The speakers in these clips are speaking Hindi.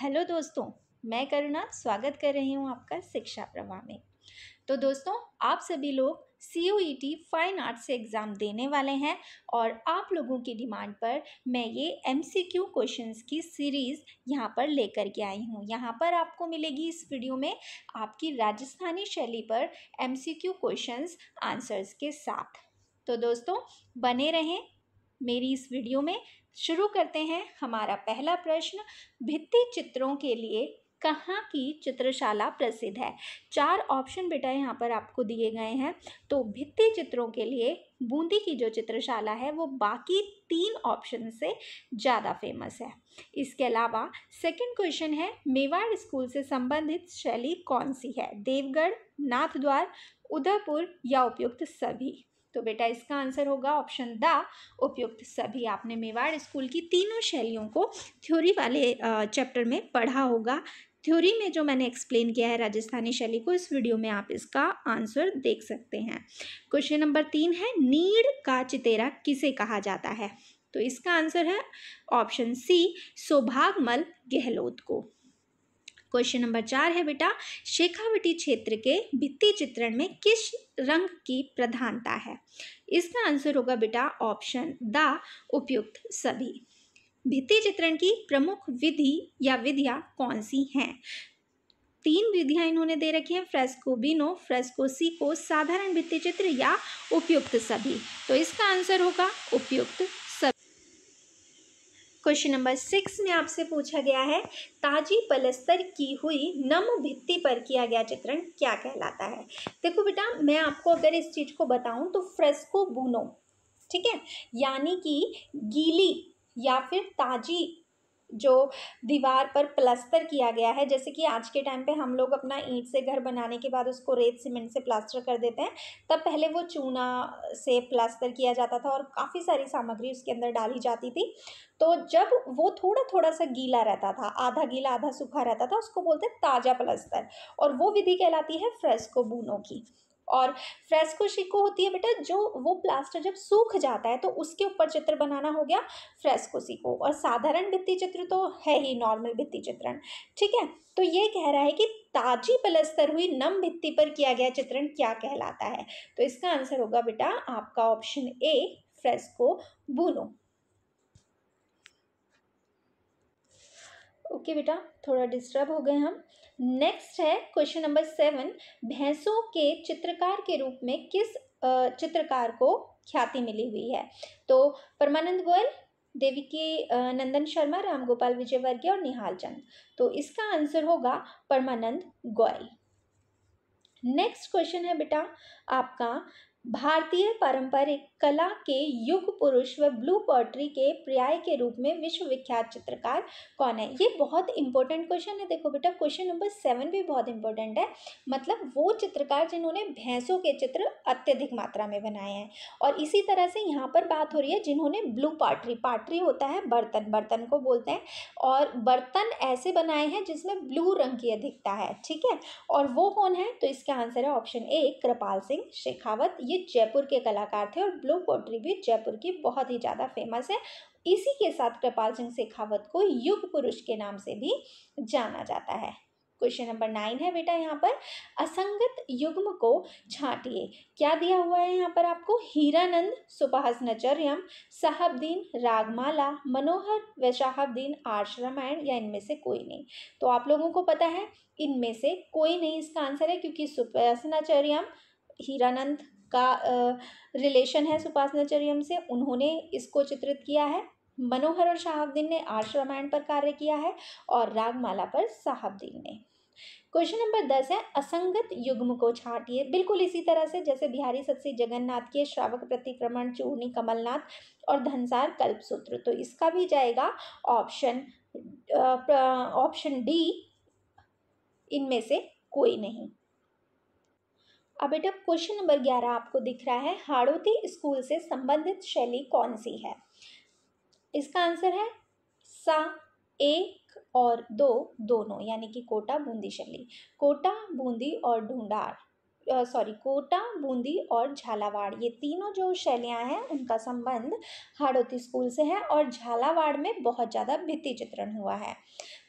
हेलो दोस्तों मैं करुणा स्वागत कर रही हूँ आपका शिक्षा प्रवाह में तो दोस्तों आप सभी लोग C U E T fine arts से एग्ज़ाम देने वाले हैं और आप लोगों की डिमांड पर मैं ये एम सी क्यू क्वेश्चन की सीरीज़ यहाँ पर लेकर के आई हूँ यहाँ पर आपको मिलेगी इस वीडियो में आपकी राजस्थानी शैली पर M C Q question answers के साथ तो दोस्तों बने रहें मेरी इस वीडियो में शुरू करते हैं हमारा पहला प्रश्न भित्ति चित्रों के लिए कहाँ की चित्रशाला प्रसिद्ध है चार ऑप्शन बेटा यहाँ पर आपको दिए गए हैं तो भित्ति चित्रों के लिए बूंदी की जो चित्रशाला है वो बाकी तीन ऑप्शन से ज़्यादा फेमस है इसके अलावा सेकंड क्वेश्चन है मेवाड़ स्कूल से संबंधित शैली कौन सी है देवगढ़ नाथद्वार उदयपुर या उपयुक्त सभी तो बेटा इसका आंसर होगा ऑप्शन द उपयुक्त सभी आपने मेवाड़ स्कूल की तीनों शैलियों को थ्योरी वाले चैप्टर में पढ़ा होगा थ्योरी में जो मैंने एक्सप्लेन किया है राजस्थानी शैली को इस वीडियो में आप इसका आंसर देख सकते हैं क्वेश्चन नंबर तीन है नीड का चितेरा किसे कहा जाता है तो इसका आंसर है ऑप्शन सी सोभागमल गहलोत को क्वेश्चन नंबर चार है बेटा शेखावटी क्षेत्र के भित्ति चित्रण में किस रंग की प्रधानता है इसका आंसर होगा बेटा ऑप्शन द उपयुक्त सभी भित्ति चित्रण की प्रमुख विधि या विधिया कौन सी हैं तीन विधियां इन्होंने दे रखी हैं फ्रेस्को बिनो फ्रेस्को सी को साधारण भित्ति चित्र या उपयुक्त सभी तो इसका आंसर होगा उपयुक्त क्वेश्चन नंबर सिक्स में आपसे पूछा गया है ताजी पलस्तर की हुई नम भित्ति पर किया गया चित्रण क्या कहलाता है देखो बेटा मैं आपको अगर इस चीज़ को बताऊं तो फ्रेस्को बुनो ठीक है यानी कि गीली या फिर ताजी जो दीवार पर प्लस्तर किया गया है जैसे कि आज के टाइम पे हम लोग अपना ईंट से घर बनाने के बाद उसको रेत सीमेंट से प्लास्टर कर देते हैं तब पहले वो चूना से प्लास्टर किया जाता था और काफ़ी सारी सामग्री उसके अंदर डाली जाती थी तो जब वो थोड़ा थोड़ा सा गीला रहता था आधा गीला आधा सूखा रहता था उसको बोलते हैं ताज़ा प्लस्तर और वो विधि कहलाती है फ्रेस्को बूनों की और फ्रेस्को शिको होती है बेटा जो वो प्लास्टर जब सूख जाता है तो उसके ऊपर चित्र बनाना हो गया फ्रेस्को सिको और साधारण भित्ति चित्र तो है ही नॉर्मल भित्ति चित्रण ठीक है तो ये कह रहा है कि ताजी पलस्तर हुई नम भित्ति पर किया गया चित्रण क्या कहलाता है तो इसका आंसर होगा बेटा आपका option A fresco buono okay बेटा थोड़ा डिस्टर्ब हो गए हम नेक्स्ट है क्वेश्चन नंबर सेवन भैंसों के चित्रकार के रूप में किस चित्रकार को ख्याति मिली हुई है तो परमानंद गोयल देवी के नंदन शर्मा रामगोपाल विजयवर्गीय और निहाल चंद तो इसका आंसर होगा परमानंद गोयल नेक्स्ट क्वेश्चन है बेटा आपका भारतीय पारंपरिक कला के युग पुरुष व ब्लू पॉटरी के पर्याय के रूप में विश्वविख्यात चित्रकार कौन है ये बहुत इंपॉर्टेंट क्वेश्चन है देखो बेटा क्वेश्चन नंबर सेवन भी बहुत इंपॉर्टेंट है मतलब वो चित्रकार जिन्होंने भैंसों के चित्र अत्यधिक मात्रा में बनाए हैं और इसी तरह से यहाँ पर बात हो रही है जिन्होंने ब्लू पॉटरी पॉटरी होता है बर्तन बर्तन को बोलते हैं और बर्तन ऐसे बनाए हैं जिसमें ब्लू रंग की अधिकता है ठीक है और वो कौन है तो इसका आंसर है ऑप्शन ए कृपाल सिंह शेखावत ये जयपुर के कलाकार थे और ब्लू पोट्री भी जयपुर की बहुत ही ज़्यादा फेमस है इसी के साथ कृपाल सिंह शेखावत को युग पुरुष के नाम से भी जाना जाता है क्वेश्चन नंबर नाइन है बेटा यहाँ पर असंगत युग्म को छाटिए क्या दिया हुआ है यहाँ पर आपको हीरानंद सुपहस नचर्यम साहबदीन रागमाला मनोहर व शाहबदीन आर्ष रामायण या इनमें से कोई नहीं तो आप लोगों को पता है इनमें से कोई नहीं इसका आंसर है क्योंकि सुपहस नचर्यम हीरानंद का रिलेशन है सुपासनाचर्यम से उन्होंने इसको चित्रित किया है मनोहर और शाहब्दीन ने आर्ष रामायण पर कार्य किया है और रागमाला पर साहबुद्दीन ने क्वेश्चन नंबर दस है असंगत युग्म को छाटिए बिल्कुल इसी तरह से जैसे बिहारी सत्सी जगन्नाथ के श्रावक प्रतिक्रमण चूर्णी कमलनाथ और धनसार कल्प सूत्र तो इसका भी जाएगा ऑप्शन ऑप्शन डी इनमें से कोई नहीं अब बेटा क्वेश्चन नंबर ग्यारह आपको दिख रहा है हाड़ोती स्कूल से संबंधित शैली कौन सी है इसका आंसर है सा एक और दो दोनों यानी कि कोटा बूंदी शैली कोटा बूंदी और ढूंढार सॉरी कोटा बूंदी और झालावाड़ ये तीनों जो शैलियाँ हैं उनका संबंध हाड़ोती स्कूल से है और झालावाड़ में बहुत ज़्यादा भित्ति चित्रण हुआ है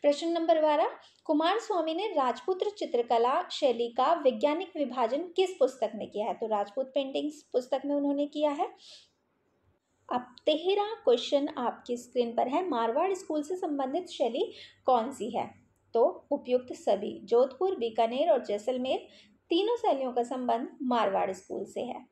प्रश्न नंबर बारह कुमार स्वामी ने राजपुत्र चित्रकला शैली का वैज्ञानिक विभाजन किस पुस्तक में किया है तो राजपूत पेंटिंग्स पुस्तक में उन्होंने किया है अब तेहरा क्वेश्चन आपकी स्क्रीन पर है मारवाड़ स्कूल से संबंधित शैली कौन सी है तो उपयुक्त सभी जोधपुर बीकानेर और जैसलमेर तीनों शैलियों का संबंध मारवाड़ स्कूल से है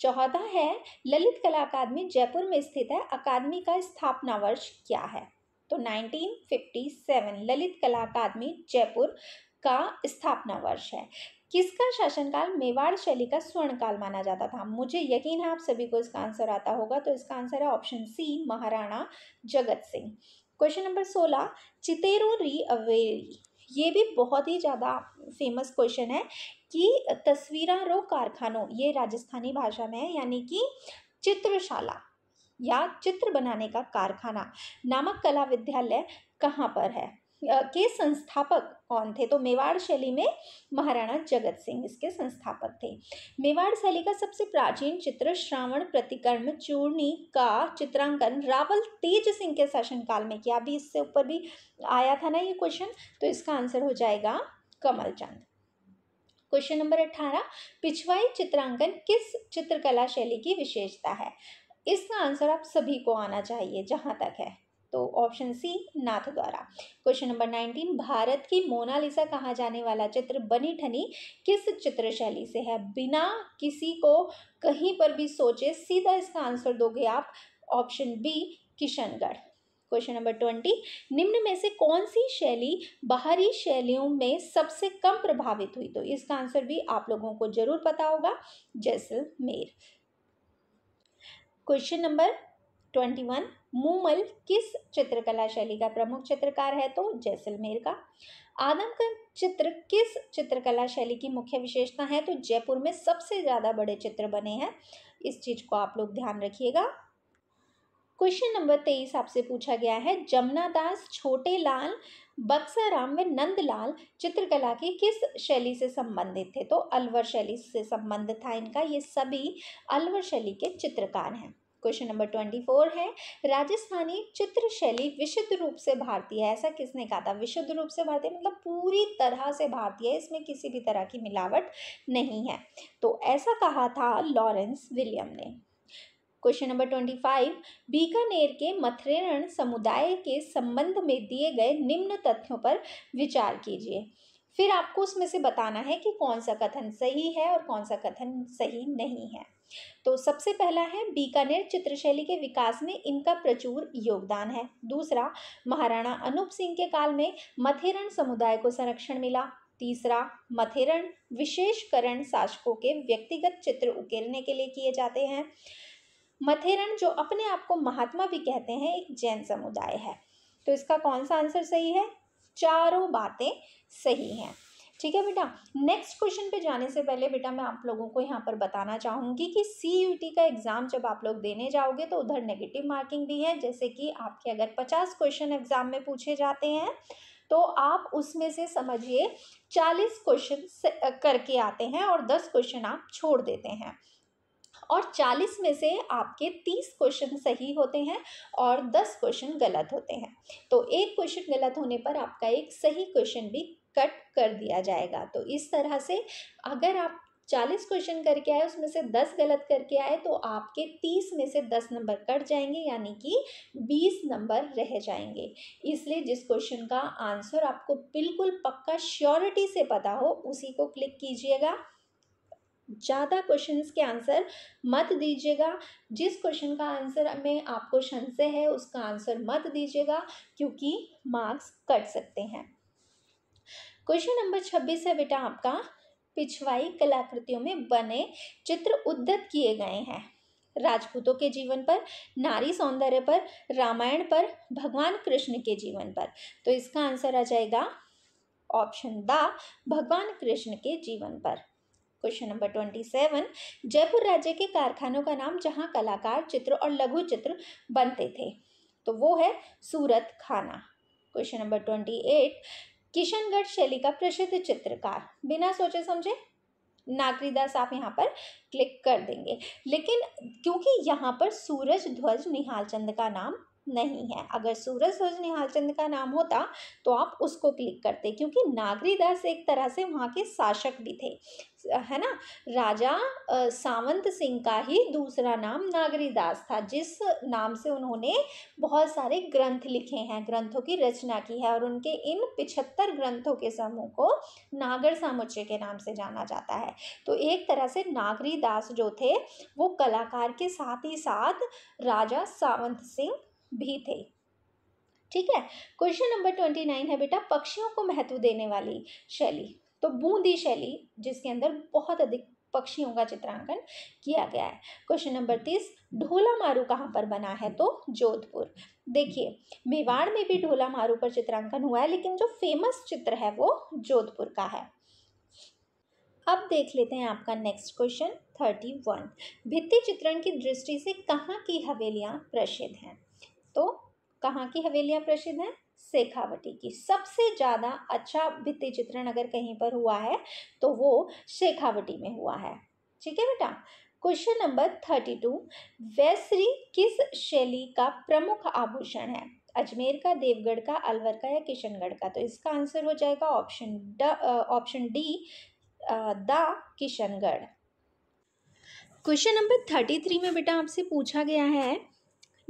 चौथा है ललित कला अकादमी जयपुर में स्थित है अकादमी का स्थापना वर्ष क्या है तो 1957 ललित कला अकादमी जयपुर का स्थापना वर्ष है किसका शासनकाल मेवाड़ शैली का स्वर्ण काल माना जाता था मुझे यकीन है आप सभी को इसका आंसर आता होगा तो इसका आंसर है ऑप्शन सी महाराणा जगत सिंह क्वेश्चन नंबर सोलह चितेरो री अवेरी ये भी बहुत ही ज़्यादा फेमस क्वेश्चन है कि तस्वीरारो कारखानों ये राजस्थानी भाषा में है यानी कि चित्रशाला या चित्र बनाने का कारखाना नामक कला विद्यालय कहाँ पर है के संस्थापक कौन थे तो मेवाड़ शैली में महाराणा जगत सिंह इसके संस्थापक थे मेवाड़ शैली का सबसे प्राचीन चित्र श्रावण प्रतिकर्म चूर्णी का चित्रांकन रावल तेज सिंह के शासनकाल में किया अभी इससे ऊपर भी आया था ना ये क्वेश्चन तो इसका आंसर हो जाएगा कमल चंद क्वेश्चन नंबर अट्ठारह पिछवाई चित्रांकन किस चित्रकला शैली की विशेषता है इसका आंसर आप सभी को आना चाहिए जहाँ तक है तो ऑप्शन सी नाथ द्वारा क्वेश्चन नंबर नाइनटीन भारत की मोनालिसा कहा जाने वाला चित्र बनी ठनी किस चित्र शैली से है बिना किसी को कहीं पर भी सोचे सीधा इसका आंसर दोगे आप option B Kishangarh question number twenty निम्न में से कौन सी शैली बाहरी शैलियों में सबसे कम प्रभावित हुई तो इसका आंसर भी आप लोगों को जरूर पता होगा Jaisalmer question number twenty one Moomal किस चित्रकला शैली का प्रमुख चित्रकार है तो जैसलमेर का आदम का चित्र किस चित्रकला शैली की मुख्य विशेषता है तो जयपुर में सबसे ज़्यादा बड़े चित्र बने हैं इस चीज़ को आप लोग ध्यान रखिएगा क्वेश्चन नंबर तेईस आपसे पूछा गया है जमुना दास छोटे लाल बक्साराम व नंदलाल चित्रकला के किस शैली से संबंधित थे तो अलवर शैली से संबंधित था इनका ये सभी अलवर शैली के चित्रकार हैं क्वेश्चन नंबर ट्वेंटी फोर है राजस्थानी चित्र शैली विशुद्ध रूप से भारतीय है ऐसा किसने कहा था विशुद्ध रूप से भारतीय मतलब पूरी तरह से भारतीय है इसमें किसी भी तरह की मिलावट नहीं है तो ऐसा कहा था लॉरेंस विलियम ने question number twenty five Bikaner के मथुरेरण समुदाय के संबंध में दिए गए निम्न तथ्यों पर विचार कीजिए फिर आपको उसमें से बताना है कि कौन सा कथन सही है और कौन सा कथन सही नहीं है तो सबसे पहला है बीकानेर चित्रशैली के विकास में इनका प्रचुर योगदान है दूसरा महाराणा अनूप सिंह के काल में मथेरन समुदाय को संरक्षण मिला तीसरा मथेरन विशेषकरण शासकों के व्यक्तिगत चित्र उकेरने के लिए किए जाते हैं मथेरन जो अपने आप को महात्मा भी कहते हैं एक जैन समुदाय है तो इसका कौन सा आंसर सही है चारों बातें सही हैं ठीक है बेटा नेक्स्ट क्वेश्चन पे जाने से पहले बेटा मैं आप लोगों को यहाँ पर बताना चाहूँगी कि सी यू टी का एग्ज़ाम जब आप लोग देने जाओगे तो उधर नेगेटिव मार्किंग भी है जैसे कि आपके अगर पचास क्वेश्चन एग्ज़ाम में पूछे जाते हैं तो आप उसमें से समझिए चालीस क्वेश्चन करके आते हैं और दस क्वेश्चन आप छोड़ देते हैं और चालीस में से आपके तीस क्वेश्चन सही होते हैं और दस क्वेश्चन गलत होते हैं तो एक क्वेश्चन गलत होने पर आपका एक सही क्वेश्चन भी कट कर दिया जाएगा तो इस तरह से अगर आप चालीस क्वेश्चन करके आए उसमें से दस गलत करके आए तो आपके तीस में से दस नंबर कट जाएंगे यानी कि बीस नंबर रह जाएंगे इसलिए जिस क्वेश्चन का आंसर आपको बिल्कुल पक्का श्योरिटी से पता हो उसी को क्लिक कीजिएगा ज़्यादा क्वेश्चंस के आंसर मत दीजिएगा जिस क्वेश्चन का आंसर में आपको संशय है उसका आंसर मत दीजिएगा क्योंकि मार्क्स कट सकते हैं क्वेश्चन नंबर छब्बीस है बेटा आपका पिछवाई कलाकृतियों में बने चित्र उद्धत किए गए हैं राजपूतों के जीवन पर नारी सौंदर्य पर रामायण पर भगवान कृष्ण के जीवन पर तो इसका आंसर आ जाएगा ऑप्शन द भगवान कृष्ण के जीवन पर question number twenty seven Jaipur राज्य के कारखानों का नाम जहाँ कलाकार चित्र और लघु चित्र बनते थे तो वो है सूरत खाना question number twenty eight Kishangarh शैली का प्रसिद्ध चित्रकार बिना सोचे समझे नागरीदास आप यहाँ पर क्लिक कर देंगे लेकिन क्योंकि यहाँ पर सूरज ध्वज निहाल चंद का नाम नहीं है अगर सूरज सरोज निहालचंद का नाम होता तो आप उसको क्लिक करते क्योंकि नागरी दास एक तरह से वहाँ के शासक भी थे है ना राजा सावंत सिंह का ही दूसरा नाम नागरी दास था जिस नाम से उन्होंने बहुत सारे ग्रंथ लिखे हैं ग्रंथों की रचना की है और उनके इन पिछहत्तर ग्रंथों के समूह को नागर सामुच्य के नाम से जाना जाता है तो एक तरह से नागरी दास जो थे वो कलाकार के साथ ही साथ राजा सावंत सिंह भी थे ठीक है क्वेश्चन नंबर ट्वेंटी नाइन है बेटा पक्षियों को महत्व देने वाली शैली तो बूंदी शैली जिसके अंदर बहुत अधिक पक्षियों का चित्रांकन किया गया है क्वेश्चन नंबर तीस ढोला मारू कहाँ पर बना है तो जोधपुर देखिए मेवाड़ में भी ढोला मारू पर चित्रांकन हुआ है लेकिन जो फेमस चित्र है वो जोधपुर का है अब देख लेते हैं आपका नेक्स्ट क्वेश्चन थर्टी वन भित्ति चित्रण की दृष्टि से कहाँ की हवेलियाँ प्रसिद्ध हैं तो कहाँ की हवेलियाँ प्रसिद्ध हैं शेखावटी की सबसे ज़्यादा अच्छा भित्ति चित्रण अगर कहीं पर हुआ है तो वो शेखावटी में हुआ है ठीक है बेटा क्वेश्चन नंबर थर्टी टू वैसरी किस शैली का प्रमुख आभूषण है अजमेर का देवगढ़ का अलवर का या किशनगढ़ का तो इसका आंसर हो जाएगा ऑप्शन ड option D the Kishangarh question number thirty three में बेटा आपसे पूछा गया है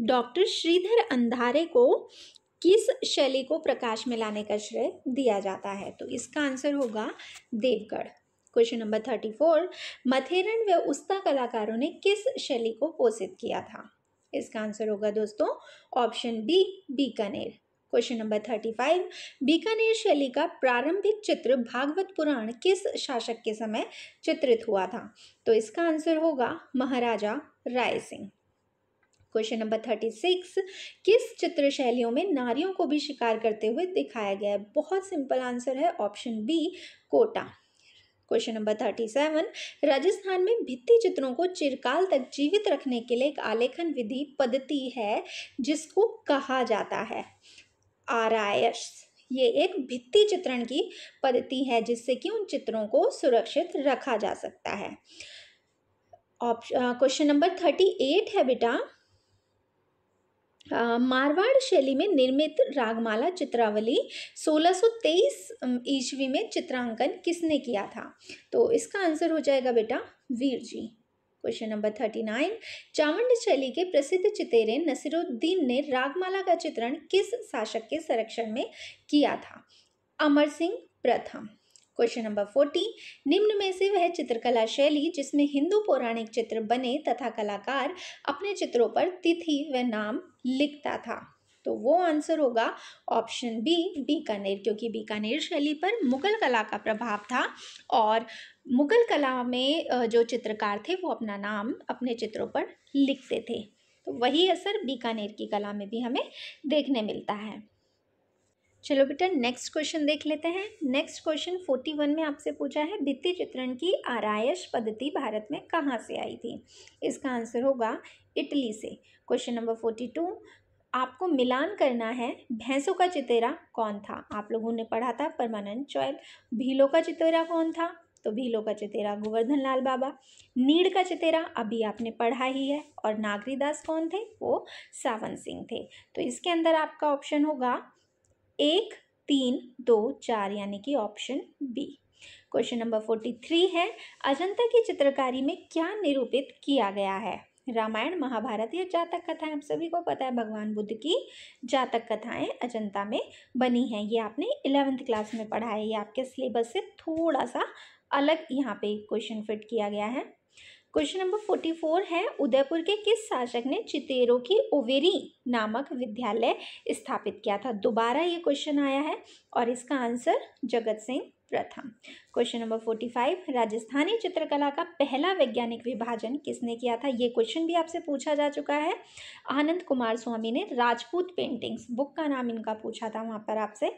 डॉक्टर श्रीधर अंधारे को किस शैली को प्रकाश में लाने का श्रेय दिया जाता है तो इसका आंसर होगा Devgarh question number thirty four Matheran व उस्ता कलाकारों ने किस शैली को पोषित किया था इसका आंसर होगा दोस्तों option B Bikaner question number thirty five Bikaner शैली का प्रारंभिक चित्र भागवत पुराण किस शासक के समय चित्रित हुआ था तो इसका आंसर होगा Maharaja Rai Singh question number thirty six किस चित्र शैलियों में नारियों को भी शिकार करते हुए दिखाया गया है बहुत सिंपल आंसर है option B Kota question number thirty seven Rajasthan में भित्ति चित्रों को चिरकाल तक जीवित रखने के लिए एक आलेखन विधि पद्धति है जिसको कहा जाता है आरायस ये एक भित्ति चित्रण की पद्धति है जिससे कि उन चित्रों को सुरक्षित रखा जा सकता है option question number thirty eight है बेटा मारवाड़ शैली में निर्मित रागमाला चित्रावली 1623 ईस्वी में चित्रांकन किसने किया था तो इसका आंसर हो जाएगा बेटा Veer ji question number thirty nine चामंड शैली के प्रसिद्ध चितेरे नसीरुद्दीन ने रागमाला का चित्रण किस शासक के संरक्षण में किया था अमर सिंह प्रथम क्वेश्चन नंबर फोर्टीन निम्न में से वह चित्रकला शैली जिसमें हिंदू पौराणिक चित्र बने तथा कलाकार अपने चित्रों पर तिथि व नाम लिखता था तो वो आंसर होगा ऑप्शन बी बीकानेर क्योंकि बीकानेर शैली पर मुगल कला का प्रभाव था और मुगल कला में जो चित्रकार थे वो अपना नाम अपने चित्रों पर लिखते थे तो वही असर बीकानेर की कला में भी हमें देखने मिलता है चलो बेटा नेक्स्ट क्वेश्चन देख लेते हैं नेक्स्ट क्वेश्चन फोर्टी वन में आपसे पूछा है भित्ति चित्रण की आरायश पद्धति भारत में कहाँ से आई थी इसका आंसर होगा इटली से क्वेश्चन नंबर फोर्टी टू आपको मिलान करना है भैंसों का चितेरा कौन था आप लोगों ने पढ़ा था परमानेंट चॉयल भीलों का चितेरा कौन था तो भीलों का चितेरा गोवर्धन लाल बाबा नीड़ का चितेरा अभी आपने पढ़ा ही है और नागरीदास कौन थे वो सावन सिंह थे तो इसके अंदर आपका ऑप्शन होगा एक तीन दो चार यानी कि option B question number forty three है अजंता की चित्रकारी में क्या निरूपित किया गया है रामायण महाभारत या जातक कथाएं आप सभी को पता है भगवान बुद्ध की जातक कथाएं अजंता में बनी हैं ये आपने इलेवेंथ क्लास में पढ़ा है ये आपके सिलेबस से थोड़ा सा अलग यहाँ पे क्वेश्चन फिट किया गया है क्वेश्चन नंबर फोर्टी फोर है उदयपुर के किस शासक ने चितेरों की ओवेरी नामक विद्यालय स्थापित किया था दोबारा ये क्वेश्चन आया है और इसका आंसर जगत सिंह प्रथम question number forty five Rajasthani चित्रकला का पहला वैज्ञानिक विभाजन किसने किया था ये क्वेश्चन भी आपसे पूछा जा चुका है आनंद कुमार स्वामी ने राजपूत पेंटिंग्स बुक का नाम इनका पूछा था वहाँ पर आपसे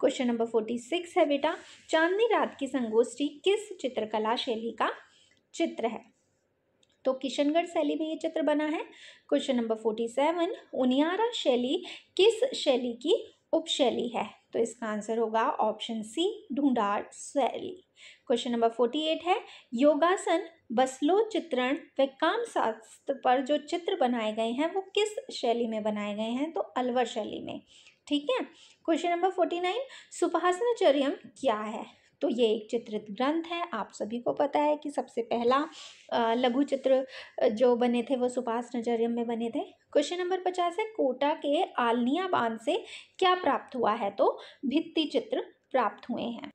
क्वेश्चन नंबर फोर्टी सिक्स है बेटा चांदनी रात की संगोष्ठी किस चित्रकला शैली का चित्र है तो किशनगढ़ शैली में ये चित्र बना है question number forty seven Uniara शैली किस शैली की उपशैली है तो इसका आंसर होगा ऑप्शन सी ढूंढार शैली क्वेश्चन नंबर फोर्टी एट है योगासन बसलो चित्रण व काम शास्त्र पर जो चित्र बनाए गए हैं वो किस शैली में बनाए गए हैं तो अलवर शैली में ठीक है क्वेश्चन नंबर फोर्टी नाइन सुभाषनाचर्यम क्या है तो ये एक चित्रित ग्रंथ है आप सभी को पता है कि सबसे पहला लघु चित्र जो बने थे वो सुभाष नजरियम में बने थे क्वेश्चन नंबर पचास है कोटा के आलनिया बांध से क्या प्राप्त हुआ है तो भित्ति चित्र प्राप्त हुए हैं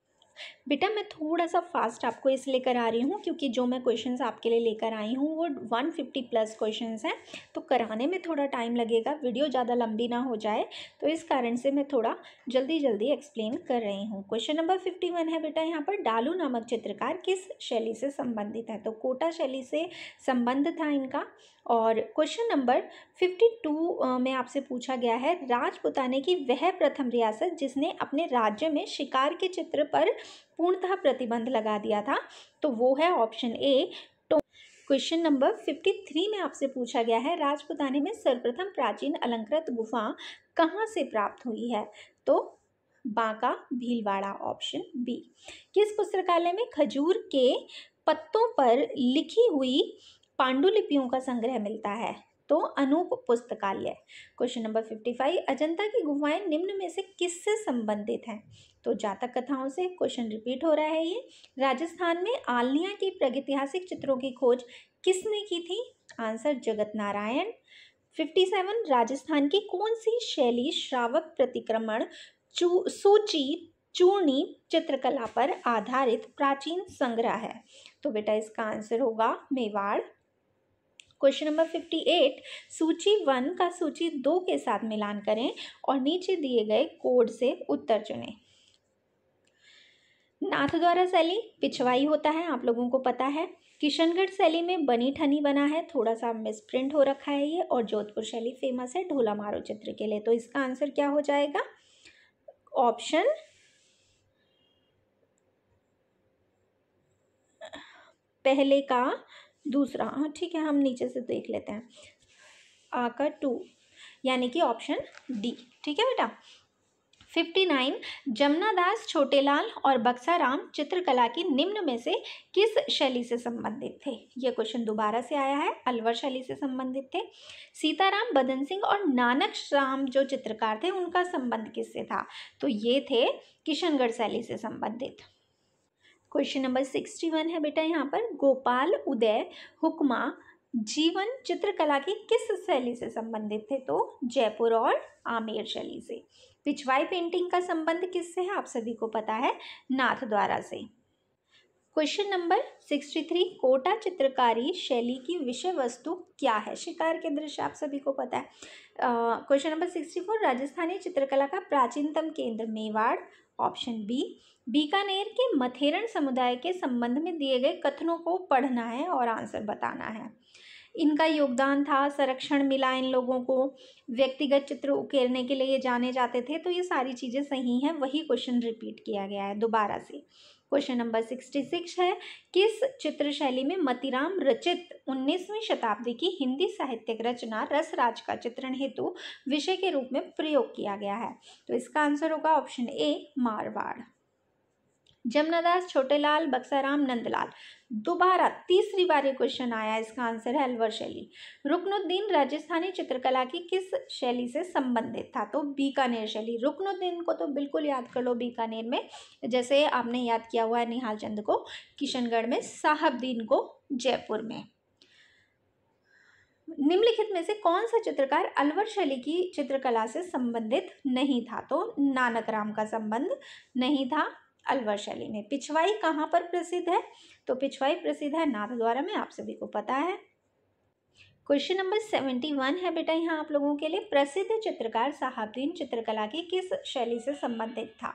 बेटा मैं थोड़ा सा फास्ट आपको इसलिए करा रही हूँ क्योंकि जो मैं क्वेश्चंस आपके लिए लेकर आई हूँ वो 150 प्लस क्वेश्चंस हैं तो कराने में थोड़ा टाइम लगेगा वीडियो ज़्यादा लंबी ना हो जाए तो इस कारण से मैं थोड़ा जल्दी जल्दी एक्सप्लेन कर रही हूँ क्वेश्चन नंबर फिफ्टी वन है बेटा यहाँ पर डालू नामक चित्रकार किस शैली से संबंधित है तो कोटा शैली से संबंध था इनका और क्वेश्चन नंबर फिफ्टी टू में आपसे पूछा गया है राजपुताने की वह प्रथम रियासत जिसने अपने राज्य में शिकार के चित्र पर पूर्णतः प्रतिबंध लगा दिया था तो वो है ऑप्शन ए तो क्वेश्चन नंबर फिफ्टी थ्री में आपसे पूछा गया है राजपुतानी में सर्वप्रथम प्राचीन अलंकृत गुफा कहाँ से प्राप्त हुई है तो बांका भीलवाड़ा ऑप्शन बी किस पुस्तकालय में खजूर के पत्तों पर लिखी हुई पांडुलिपियों का संग्रह मिलता है तो अनूप पुस्तकालय question number fifty five Ajanta की गुफाएं निम्न में से किससे संबंधित हैं तो जातक कथाओं से क्वेश्चन रिपीट हो रहा है ये राजस्थान में आलनिया की प्रगतिहासिक चित्रों की खोज किसने की थी आंसर जगत नारायण फिफ्टी सेवन राजस्थान की कौन सी शैली श्रावक प्रतिक्रमण चू सूची चूर्णी चित्रकला पर आधारित प्राचीन संग्रह है तो बेटा इसका आंसर होगा Mewar question number fifty eight सूची वन का सूची दो के साथ मिलान करें और नीचे दिए गए कोड से उत्तर चुनें नाथ द्वारा शैली पिछवाई होता है आप लोगों को पता है किशनगढ़ शैली में बनी ठनी बना है थोड़ा सा मिसप्रिंट हो रखा है ये और जोधपुर शैली फेमस है ढोला मारो चित्र के लिए तो इसका आंसर क्या हो जाएगा ऑप्शन पहले का दूसरा हाँ ठीक है हम नीचे से देख लेते हैं आकर टू यानी कि ऑप्शन डी ठीक है बेटा फिफ्टी नाइन जमुना दास छोटेलाल और बक्साराम चित्रकला की निम्न में से किस शैली से संबंधित थे ये क्वेश्चन दोबारा से आया है अलवर शैली से संबंधित थे सीताराम बदन सिंह और नानक राम जो चित्रकार थे उनका संबंध किससे था तो ये थे किशनगढ़ शैली से संबंधित क्वेश्चन नंबर सिक्सटी वन है बेटा यहाँ पर गोपाल उदय हुक्मा जीवन चित्रकला की किस शैली से संबंधित थे तो जयपुर और आमेर शैली से पिछवाई पेंटिंग का संबंध किससे है आप सभी को पता है नाथ द्वारा से question number sixty three Kota चित्रकारी शैली की विषय वस्तु क्या है शिकार के दृश्य आप सभी को पता है question number sixty four Rajasthani चित्रकला का प्राचीनतम केंद्र मेवाड़ ऑप्शन बी बीकानेर के मथेरन समुदाय के संबंध में दिए गए कथनों को पढ़ना है और आंसर बताना है इनका योगदान था संरक्षण मिला इन लोगों को व्यक्तिगत चित्र उकेरने के लिए जाने जाते थे तो ये सारी चीज़ें सही हैं वही क्वेश्चन रिपीट किया गया है दोबारा से क्वेश्चन नंबर सिक्सटी सिक्स है किस चित्रशैली में मतिराम रचित उन्नीसवीं शताब्दी की हिंदी साहित्यिक रचना रसराज का चित्रण हेतु विषय के रूप में प्रयोग किया गया है तो इसका आंसर होगा ऑप्शन ए मारवाड़ जमुनादास छोटेलाल बक्साराम नंदलाल दोबारा तीसरी बार ये क्वेश्चन आया इसका आंसर है अलवर शैली रुकनुद्दीन राजस्थानी चित्रकला की किस शैली से संबंधित था तो बीकानेर शैली रुकनुद्दीन को तो बिल्कुल याद कर लो बीकानेर में जैसे आपने याद किया हुआ है निहाल चंद को किशनगढ़ में साहबदीन को जयपुर में निम्नलिखित में से कौन सा चित्रकार अलवर शैली की चित्रकला से संबंधित नहीं था तो नानक राम का संबंध नहीं था अलवर शैली में पिछवाई कहाँ पर प्रसिद्ध है तो पिछवाई प्रसिद्ध है नाथद्वारा में आप सभी को पता है क्वेश्चन नंबर सेवेंटी वन है बेटा यहाँ आप लोगों के लिए प्रसिद्ध चित्रकार साहबदीन चित्रकला की किस शैली से संबंधित था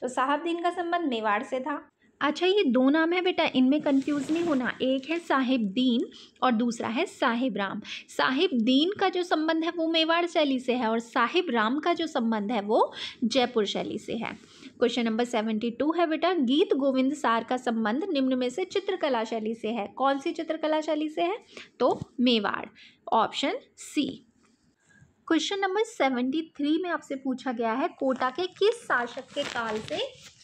तो साहबदीन का संबंध मेवाड़ से था अच्छा ये दो नाम है बेटा इनमें कंफ्यूज नहीं होना एक है साहिब दीन और दूसरा है साहिब राम साहिब दीन का जो संबंध है वो मेवाड़ शैली से है और साहिब राम का जो संबंध है वो जयपुर शैली से है क्वेश्चन नंबर सेवेंटी टू है बेटा गीत गोविंद सार का संबंध निम्न में से चित्रकला शैली से है कौन सी चित्रकला शैली से है तो Mewar option C question number seventy three में आपसे पूछा गया है कोटा के किस शासक के काल से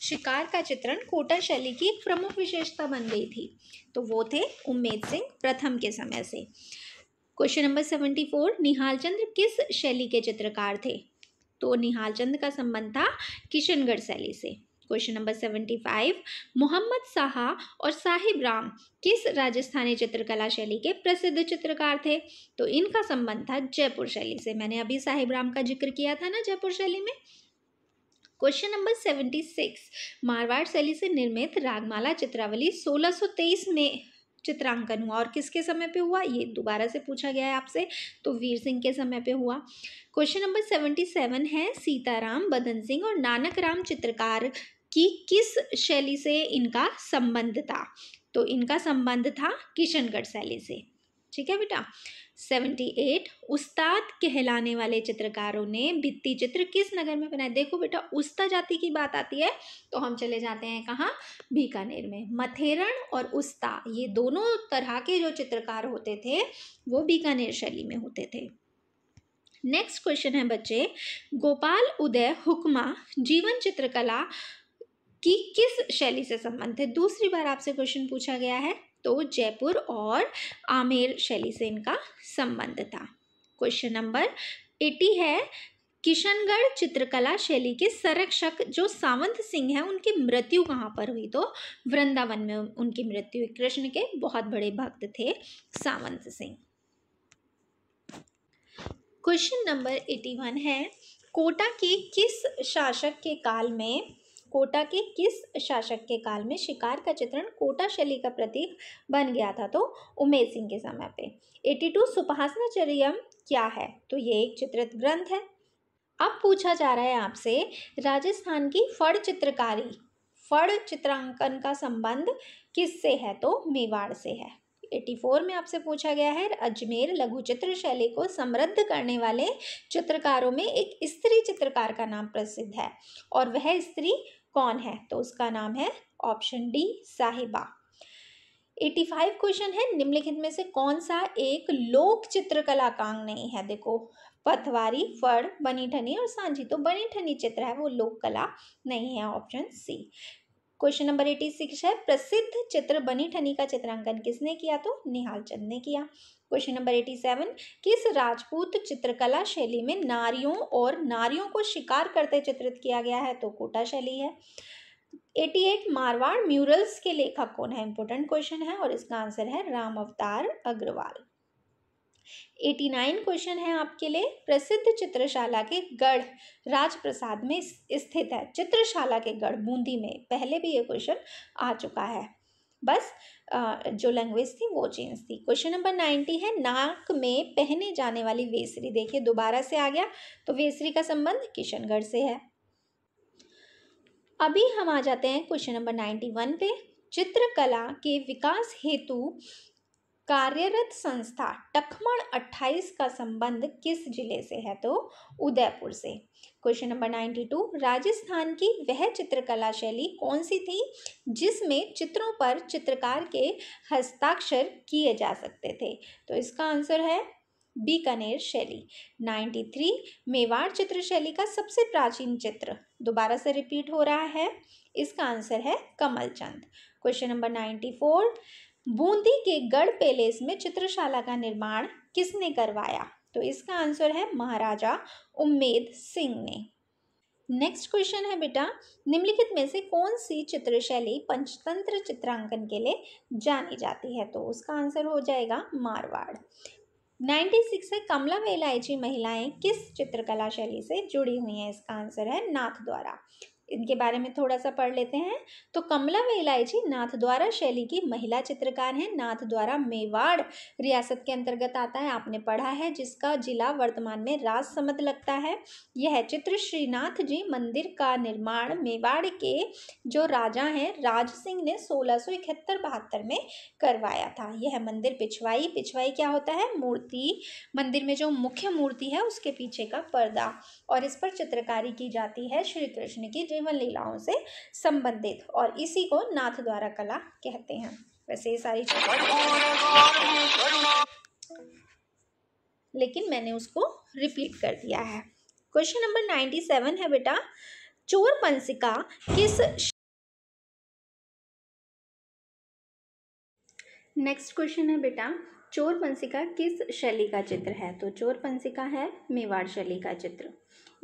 शिकार का चित्रण कोटा शैली की एक प्रमुख विशेषता बन गई थी तो वो थे उम्मेद सिंह प्रथम के समय से question number seventy four Nihal Chandra किस शैली के चित्रकार थे तो निहाल चंद का संबंध था किशनगढ़ शैली से question number seventy five Mohammad Saha और साहिब राम किस राजस्थानी चित्रकला शैली के प्रसिद्ध चित्रकार थे तो इनका संबंध था जयपुर शैली से मैंने अभी साहिब राम का जिक्र किया था ना जयपुर शैली में question number seventy six Marwar शैली से निर्मित रागमाला चित्रावली सोलह तेईस में चित्रांकन हुआ और किसके समय पे हुआ ये दोबारा से पूछा गया है आपसे तो वीर सिंह के समय पे हुआ क्वेश्चन नंबर सेवेंटी सेवन है सीताराम बदन सिंह और नानक राम चित्रकार की किस शैली से इनका संबंध था तो इनका संबंध था किशनगढ़ शैली से ठीक है बेटा सेवेंटी एट उस्ताद कहलाने वाले चित्रकारों ने भित्ति चित्र किस नगर में बनाए देखो बेटा उस्ता जाति की बात आती है तो हम चले जाते हैं कहाँ बीकानेर में मथेरन और उस्ता ये दोनों तरह के जो चित्रकार होते थे वो बीकानेर शैली में होते थे नेक्स्ट क्वेश्चन है बच्चे गोपाल उदय हुक्मा जीवन चित्रकला की किस शैली से संबंधित है दूसरी बार आपसे क्वेश्चन पूछा गया है तो जयपुर और आमेर शैली से इनका संबंध था क्वेश्चन नंबर एटी है किशनगढ़ चित्रकला शैली के संरक्षक जो सावंत सिंह हैं उनकी मृत्यु कहाँ पर हुई तो वृंदावन में उनकी मृत्यु हुई कृष्ण के बहुत बड़े भक्त थे Sawant Singh question number eighty one है कोटा के किस शासक के काल में कोटा के किस शासक के काल में शिकार का चित्रण कोटा शैली का प्रतीक बन गया था तो उमेर सिंह के समय पे 82 टू सुपहासनाचर्यम क्या है तो ये एक चित्रित ग्रंथ है अब पूछा जा रहा है आपसे राजस्थान की फड़ चित्रकारी फड़ चित्रांकन का संबंध किससे है तो मेवाड़ से है 84 में आपसे पूछा गया है अजमेर लघु चित्र शैली को समृद्ध करने वाले चित्रकारों में एक स्त्री चित्रकार का नाम प्रसिद्ध है और वह स्त्री कौन है तो उसका नाम है ऑप्शन डी साहिबा 85 क्वेश्चन है निम्नलिखित में से कौन सा एक लोक चित्रकला कांग नहीं है देखो पथवारी फड़ बनी ठनी और सांझी तो बनी ठनी चित्र है वो लोक कला नहीं है option C question number eighty six है प्रसिद्ध चित्र बनी ठनी का चित्रांकन किसने किया तो निहाल चंद ने किया क्वेश्चन नंबर एटी सेवन किस राजपूत चित्रकला शैली में नारियों और नारियों को शिकार करते चित्रित किया गया है तो कोटा शैली है एटी एट मारवाड़ म्यूरल्स के लेखक कौन है इंपॉर्टेंट क्वेश्चन है और इसका आंसर है राम अवतार अग्रवाल एटी नाइन क्वेश्चन है आपके लिए प्रसिद्ध चित्रशाला के गढ़ राजप्रसाद में स्थित है चित्रशाला के गढ़ बूंदी में पहले भी ये क्वेश्चन आ चुका है बस जो लैंग्वेज थी वो चेंज थी क्वेश्चन नंबर नाइन्टी है नाक में पहने जाने वाली वेसरी देखिए दोबारा से आ गया तो वेसरी का संबंध किशनगढ़ से है अभी हम आ जाते हैं क्वेश्चन नंबर नाइन्टी वन पे चित्रकला के विकास हेतु कार्यरत संस्था टखमण अट्ठाईस का संबंध किस जिले से है तो उदयपुर से question number ninety two Rajasthan की वह चित्रकला शैली कौन सी थी जिसमें चित्रों पर चित्रकार के हस्ताक्षर किए जा सकते थे तो इसका आंसर है बीकानेर शैली नाइन्टी थ्री मेवाड़ चित्र शैली का सबसे प्राचीन चित्र दोबारा से रिपीट हो रहा है इसका आंसर है Kamal Chand question number ninety four Bundi के गढ़ पैलेस में चित्रशाला का निर्माण किसने करवाया तो इसका आंसर है महाराजा उम्मेद सिंह ने नेक्स्ट क्वेश्चन है बेटा निम्नलिखित में से कौन सी चित्र शैली पंचतंत्र चित्रांकन के लिए जानी जाती है तो उसका आंसर हो जाएगा मारवाड़ 96 है कमला वेलायची महिलाएं किस चित्रकला शैली से जुड़ी हुई हैं इसका आंसर है नाथ द्वारा इनके बारे में थोड़ा सा पढ़ लेते हैं तो कमला जी नाथ द्वारा शैली की महिला चित्रकार हैं नाथ द्वारा मेवाड़ रियासत के अंतर्गत आता है आपने पढ़ा है जिसका जिला वर्तमान में राजसमंद लगता है यह चित्र श्रीनाथ जी मंदिर का निर्माण मेवाड़ के जो राजा हैं राज सिंह ने सोलह सौ इकहत्तर बहत्तर में करवाया था यह मंदिर पिछवाई पिछवाई क्या होता है मूर्ति मंदिर में जो मुख्य मूर्ति है उसके पीछे का पर्दा और इस पर चित्रकारी की जाती है श्री कृष्ण की केवल लीलाओं से संबंधित और इसी को नाथ द्वारा कला कहते हैं वैसे ये सारी लेकिन मैंने उसको रिपीट कर दिया है क्वेश्चन नंबर नाइन्टी सेवन है बेटा चोर पंसिका किस नेक्स्ट क्वेश्चन है बेटा चोर पंसिका किस शैली का चित्र है तो चोर पंसिका है मेवाड़ शैली का चित्र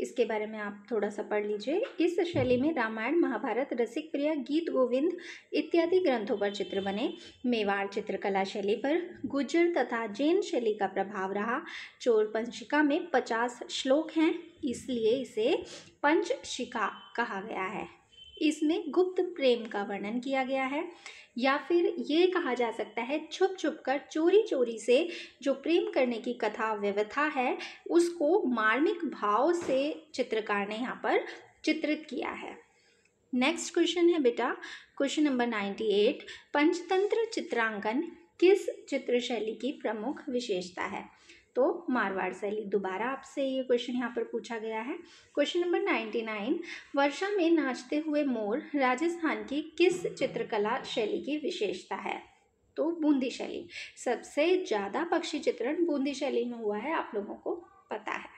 इसके बारे में आप थोड़ा सा पढ़ लीजिए इस शैली में रामायण महाभारत रसिक प्रिया गीत गोविंद इत्यादि ग्रंथों पर चित्र बने मेवाड़ चित्रकला शैली पर गुजर तथा जैन शैली का प्रभाव रहा चोर पंचिका में पचास श्लोक हैं इसलिए इसे पंचशिका कहा गया है इसमें गुप्त प्रेम का वर्णन किया गया है या फिर ये कहा जा सकता है छुप छुप कर चोरी चोरी से जो प्रेम करने की कथा व्यवस्था है उसको मार्मिक भाव से चित्रकार ने यहाँ पर चित्रित किया है नेक्स्ट क्वेश्चन है बेटा question number ninety eight Panchatantra चित्रांकन किस चित्रशैली की प्रमुख विशेषता है तो मारवाड़ शैली दोबारा आपसे ये क्वेश्चन यहाँ पर पूछा गया है क्वेश्चन नंबर नाइन्टी नाइन वर्षा में नाचते हुए मोर राजस्थान की किस चित्रकला शैली की विशेषता है तो बूंदी शैली सबसे ज़्यादा पक्षी चित्रण बूंदी शैली में हुआ है आप लोगों को पता है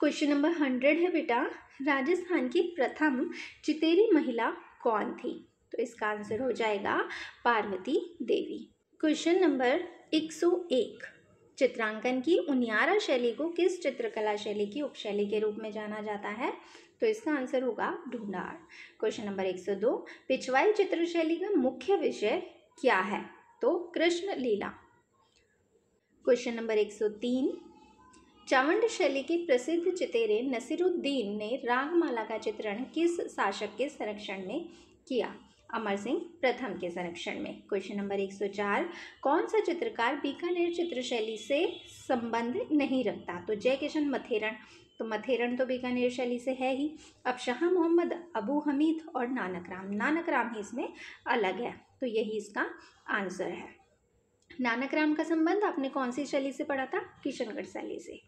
क्वेश्चन नंबर हंड्रेड है बेटा राजस्थान की प्रथम चितेरी महिला कौन थी तो इसका आंसर हो जाएगा पार्वती देवी क्वेश्चन नंबर एक सौ एक चित्रांकन की उनियारा शैली को किस चित्रकला शैली की उपशैली के रूप में जाना जाता है तो इसका आंसर होगा ढूंढार क्वेश्चन नंबर एक सौ दो पिछवाई चित्र शैली का मुख्य विषय क्या है तो कृष्ण लीला क्वेश्चन नंबर एक सौ तीन चवंड शैली के प्रसिद्ध चितेरे नसीरुद्दीन ने रागमाला का चित्रण किस शासक के संरक्षण में किया अमर सिंह प्रथम के संरक्षण में क्वेश्चन नंबर 104 कौन सा चित्रकार बीकानेर चित्र शैली से संबंध नहीं रखता तो जय किशन मथेरन तो मथेरन तो बीकानेर शैली से है ही अब शाह मोहम्मद अबू हमीद और नानक राम नानक राम ही इसमें अलग है तो यही इसका आंसर है नानक राम का संबंध आपने कौन सी शैली से पढ़ा था किशनगढ़ शैली से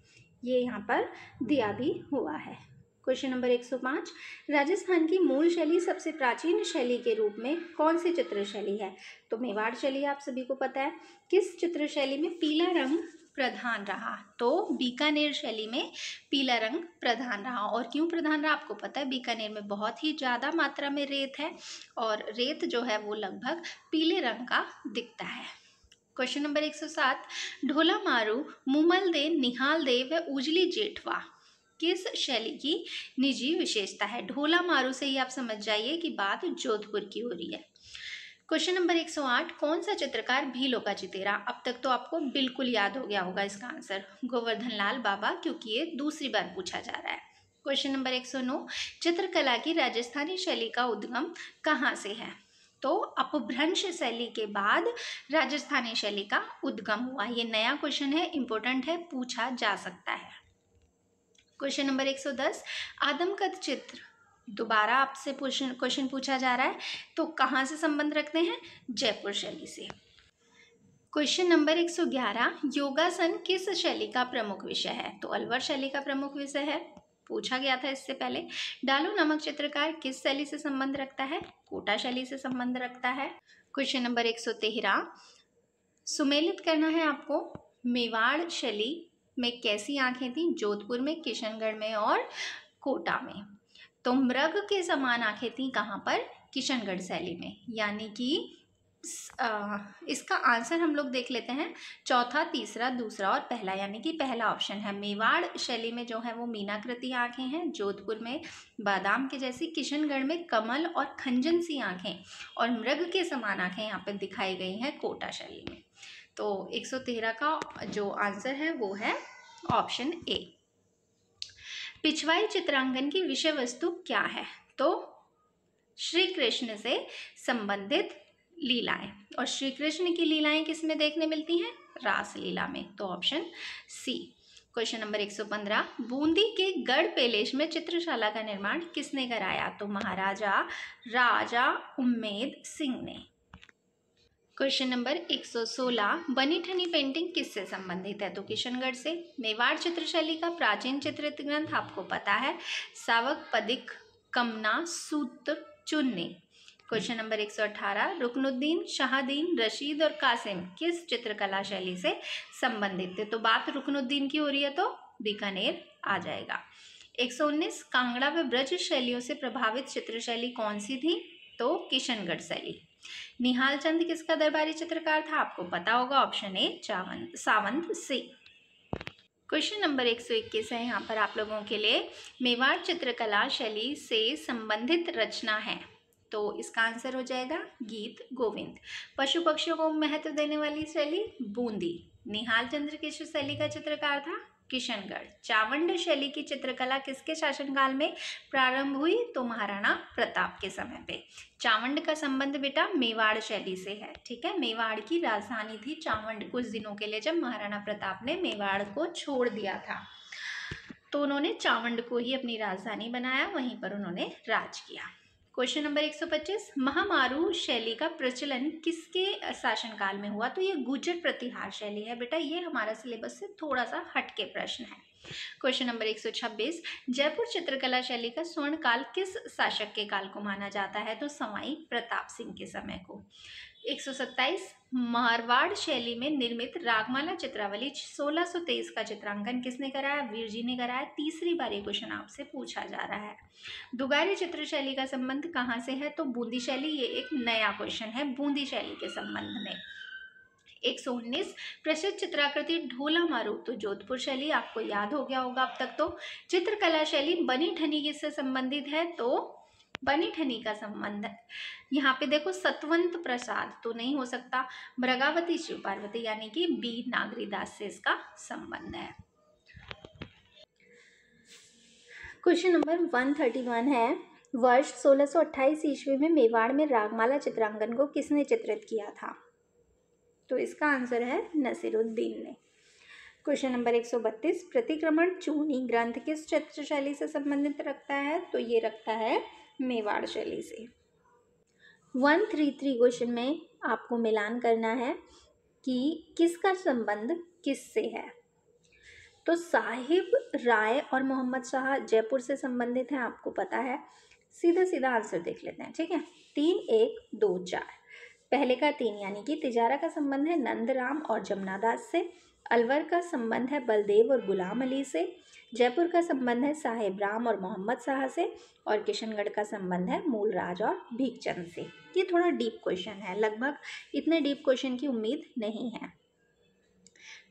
ये यहाँ पर दिया भी हुआ है क्वेश्चन नंबर 105 राजस्थान की मूल शैली सबसे प्राचीन शैली के रूप में कौन सी चित्र शैली है तो मेवाड़ शैली आप सभी को पता है किस चित्र शैली में पीला रंग प्रधान रहा तो बीकानेर शैली में पीला रंग प्रधान रहा और क्यों प्रधान रहा आपको पता है बीकानेर में बहुत ही ज़्यादा मात्रा में रेत है और रेत जो है वो लगभग पीले रंग का दिखता है क्वेश्चन नंबर 107 ढोला मारू मुमल दे निहाल दे व उजली जेठवा किस शैली की निजी विशेषता है ढोला मारू से ही आप समझ जाइए कि बात जोधपुर की हो रही है क्वेश्चन नंबर 108 कौन सा चित्रकार भीलो का चितेरा अब तक तो आपको बिल्कुल याद हो गया होगा इसका आंसर गोवर्धन लाल बाबा क्योंकि ये दूसरी बार पूछा जा रहा है क्वेश्चन नंबर 109 चित्रकला की राजस्थानी शैली का उद्गम कहाँ से है तो अपभ्रंश शैली के बाद राजस्थानी शैली का उद्गम हुआ ये नया क्वेश्चन है इंपॉर्टेंट है पूछा जा सकता है क्वेश्चन नंबर एक सौ दस आदम चित्र दोबारा आपसे क्वेश्चन क्वेश्चन पूछा जा रहा है तो कहाँ से संबंध रखते हैं जयपुर शैली से क्वेश्चन नंबर 111 योगासन किस शैली का प्रमुख विषय है तो अलवर शैली का प्रमुख विषय है पूछा गया था इससे पहले डालू नामक चित्रकार किस शैली से संबंध रखता है कोटा शैली से संबंध रखता है क्वेश्चन नंबर एक सुमेलित करना है आपको मेवाड़ शैली में कैसी आँखें थीं जोधपुर में किशनगढ़ में और कोटा में तो मृग के समान आँखें थीं कहाँ पर किशनगढ़ शैली में यानी कि इसका आंसर हम लोग देख लेते हैं चौथा तीसरा दूसरा और पहला यानी कि पहला ऑप्शन है मेवाड़ शैली में जो है वो मीनाकृति आँखें हैं जोधपुर में बादाम के जैसी किशनगढ़ में कमल और खंजन सी आँखें और मृग के समान आँखें यहाँ पर दिखाई गई हैं कोटा शैली में तो 113 का जो आंसर है वो है ऑप्शन ए पिछवाई चित्रांकन की विषय वस्तु क्या है तो श्री कृष्ण से संबंधित लीलाएं और श्री कृष्ण की लीलाएं किस में देखने मिलती हैं रास लीला में तो option C question number 115 Bundi के गढ़ पेलेश में चित्रशाला का निर्माण किसने कराया तो महाराजा राजा उम्मेद सिंह ने क्वेश्चन नंबर 116 बनी ठनी पेंटिंग किससे संबंधित है तो किशनगढ़ से मेवाड़ चित्रशैली का प्राचीन चित्र ग्रंथ आपको पता है सावक पदिक कमना सूत्र चुन्ने क्वेश्चन नंबर 118 रुकनुद्दीन शाहदीन रशीद और कासिम किस चित्रकला शैली से संबंधित थे तो बात रुकनुद्दीन की हो रही है तो बीकानेर आ जाएगा 119 कांगड़ा व ब्रज शैलियों से प्रभावित चित्रशैली कौन सी थी तो किशनगढ़ शैली निहाल चंद किसका दरबारी चित्रकार था आपको पता होगा option A Chawant Sawant Singh question number एक सौ इक्कीस है यहाँ पर आप लोगों के लिए मेवाड़ चित्रकला शैली से संबंधित रचना है तो इसका आंसर हो जाएगा गीत गोविंद पशु पक्षियों को महत्व देने वाली शैली बूंदी निहाल चंद्र किस शैली का चित्रकार था किशनगढ़ चावंड शैली की चित्रकला किसके शासनकाल में प्रारंभ हुई तो महाराणा प्रताप के समय पे चावंड का संबंध बेटा मेवाड़ शैली से है ठीक है मेवाड़ की राजधानी थी चावंड कुछ दिनों के लिए जब महाराणा प्रताप ने मेवाड़ को छोड़ दिया था तो उन्होंने चावंड को ही अपनी राजधानी बनाया वहीं पर उन्होंने राज किया क्वेश्चन नंबर 125 महामारू शैली का प्रचलन किसके शासनकाल में हुआ तो ये गुजर प्रतिहार शैली है बेटा ये हमारा सिलेबस से थोड़ा सा हटके प्रश्न है क्वेश्चन नंबर 126 जयपुर चित्रकला शैली का स्वर्ण काल किस शासक के काल को माना जाता है तो सवाई प्रताप सिंह के समय को 127 मारवाड़ शैली में निर्मित रागमाला चित्रावली 1623 का चित्रांकन किसने कराया वीर जी ने कराया तीसरी बार ये क्वेश्चन आपसे पूछा जा रहा है दुगारी चित्र शैली का संबंध कहाँ से है तो बूंदी शैली ये एक नया क्वेश्चन है बूंदी शैली के संबंध में एक सौ उन्नीस प्रसिद्ध चित्राकृति ढोला मारू तो जोधपुर शैली आपको याद हो गया होगा अब तक तो चित्रकला शैली बनी ठनी किससे संबंधित है तो बनी ठनी का संबंध है यहाँ पे देखो सतवंत प्रसाद तो नहीं हो सकता भ्रगावती शिव पार्वती यानी कि बी नागरीदास से इसका संबंध है question number one thirty one है वर्ष 1628 ईस्वी में मेवाड़ में रागमाला चित्रांगन को किसने चित्रित किया था तो इसका आंसर है नसीरुद्दीन ने क्वेश्चन नंबर 132 प्रतिक्रमण चूनी ग्रंथ किस चित्रशैली से संबंधित रखता है तो ये रखता है मेवाड़ शैली से वन थ्री थ्री क्वेश्चन में आपको मिलान करना है कि किसका संबंध किस से है तो साहिब राय और मोहम्मद शाह जयपुर से संबंधित हैं आपको पता है सीधा सीधा आंसर देख लेते हैं ठीक है तीन एक दो चार पहले का तीन यानी कि तिजारा का संबंध है नंदराम और दास से अलवर का संबंध है बलदेव और गुलाम अली से जयपुर का संबंध है साहेब राम और मोहम्मद शाह से और किशनगढ़ का संबंध है मूलराज और भीखचंद से ये थोड़ा डीप क्वेश्चन है लगभग इतने डीप क्वेश्चन की उम्मीद नहीं है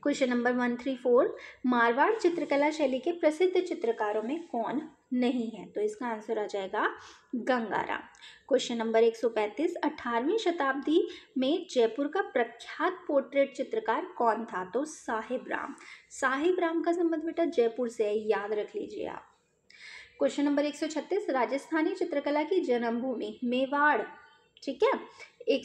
question number one three four Marwar चित्रकला शैली के प्रसिद्ध चित्रकारों में कौन नहीं है तो इसका आंसर आ जाएगा गंगाराम क्वेश्चन नंबर एक सौ पैंतीस अठारहवीं शताब्दी में जयपुर का प्रख्यात पोर्ट्रेट चित्रकार कौन था तो साहिब राम साहिब राम का संबंध बेटा जयपुर से याद रख लीजिए आप क्वेश्चन नंबर एक सौ छत्तीस राजस्थानी चित्रकला की जन्मभूमि मेवाड़ ठीक है एक